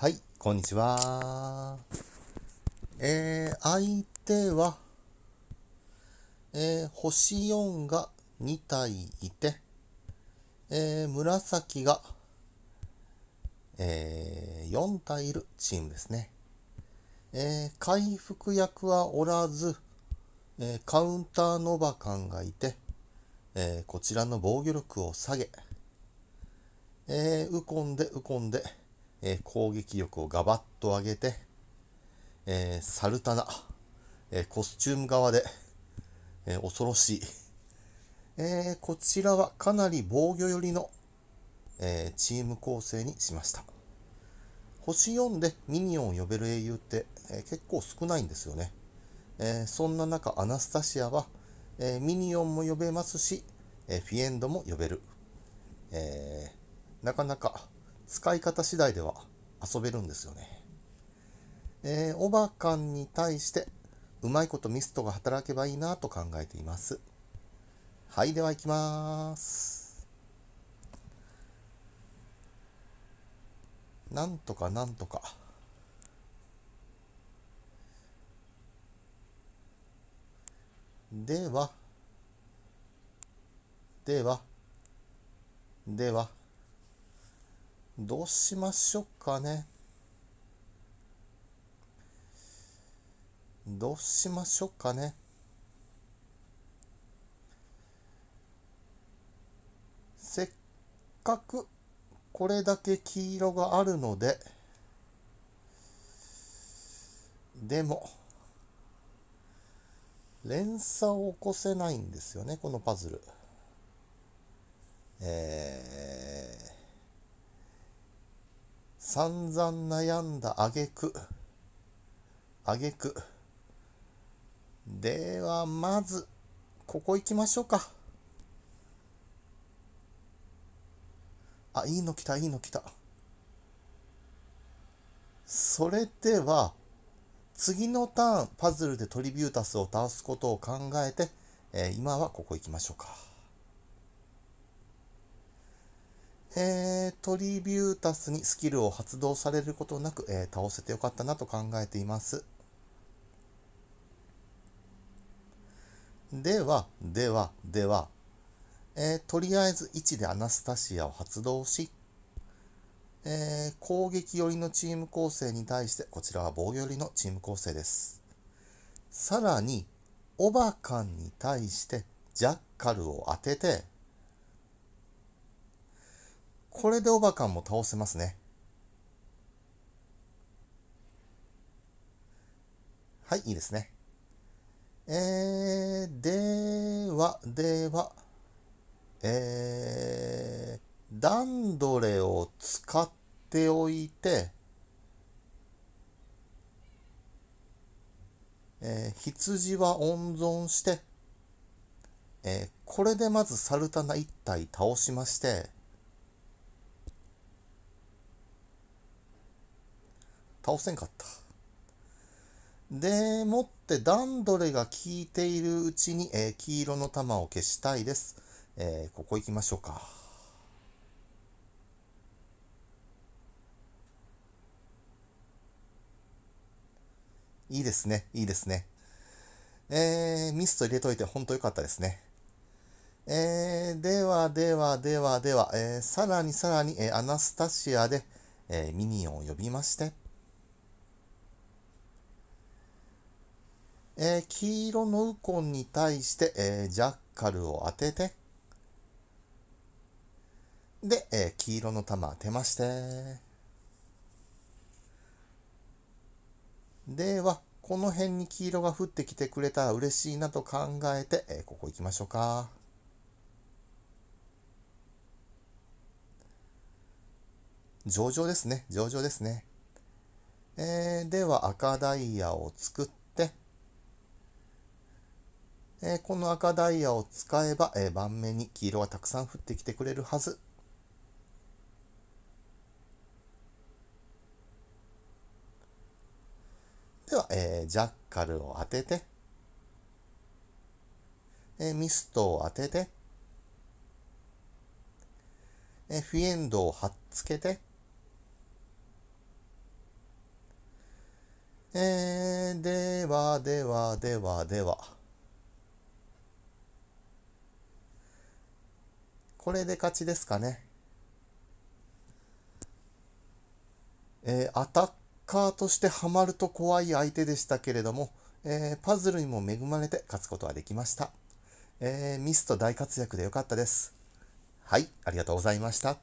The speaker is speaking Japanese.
はい、こんにちは。えー、相手は、えー、星4が2体いて、えー、紫が、えー、4体いるチームですね。えー、回復役はおらず、えー、カウンターノバカンがいて、えー、こちらの防御力を下げ、えー、ウコンでウコンで、えー、攻撃力をガバッと上げて、えー、サルタナ、えコスチューム側で、え恐ろしい、えこちらはかなり防御寄りの、えチーム構成にしました星4でミニオンを呼べる英雄って、え結構少ないんですよね、えそんな中アナスタシアは、えミニオンも呼べますし、えフィエンドも呼べる、えなかなか使い方次第では遊べるんですよね。えー、オバカンに対してうまいことミストが働けばいいなと考えています。はい、では行きます。なんとかなんとか。では、では、では。どうしましょうかね。どうしましょうかね。せっかくこれだけ黄色があるので、でも、連鎖を起こせないんですよね、このパズル。えー散々悩んだ挙句挙句ではまずここ行きましょうかあいいの来たいいの来たそれでは次のターンパズルでトリビュータスを倒すことを考えて、えー、今はここ行きましょうか。えー、トリビュータスにスキルを発動されることなく、えー、倒せてよかったなと考えています。では、では、では、えー、とりあえず1でアナスタシアを発動し、えー、攻撃寄りのチーム構成に対して、こちらは防御寄りのチーム構成です。さらに、オバカンに対してジャッカルを当てて、これでおばかんも倒せますね。はい、いいですね。えー、では、では、えー、ダンドレを使っておいて、えー、羊は温存して、えー、これでまずサルタナ1体倒しまして、倒せんかった。でもって段取りが効いているうちに、えー、黄色の玉を消したいです。えー、ここ行きましょうか。いいですね、いいですね。えー、ミスト入れといて本当良かったですね。えー、ではではではでは、えー、さらにさらに、えー、アナスタシアで、えー、ミニオンを呼びまして、えー、黄色のウコンに対して、えー、ジャッカルを当てて、で、えー、黄色の玉当てまして、では、この辺に黄色が降ってきてくれたら嬉しいなと考えて、えー、ここ行きましょうか。上々ですね、上々ですね。えー、では赤ダイヤを作って、えー、この赤ダイヤを使えば、えー、盤面に黄色はたくさん降ってきてくれるはず。では、えー、ジャッカルを当てて、えー、ミストを当てて、えー、フィエンドを貼っつけて、えー、ではではではでは。これで勝ちですかね。えー、アタッカーとしてハマると怖い相手でしたけれども、えー、パズルにも恵まれて勝つことはできました。えー、ミスと大活躍でよかったです。はい、ありがとうございました。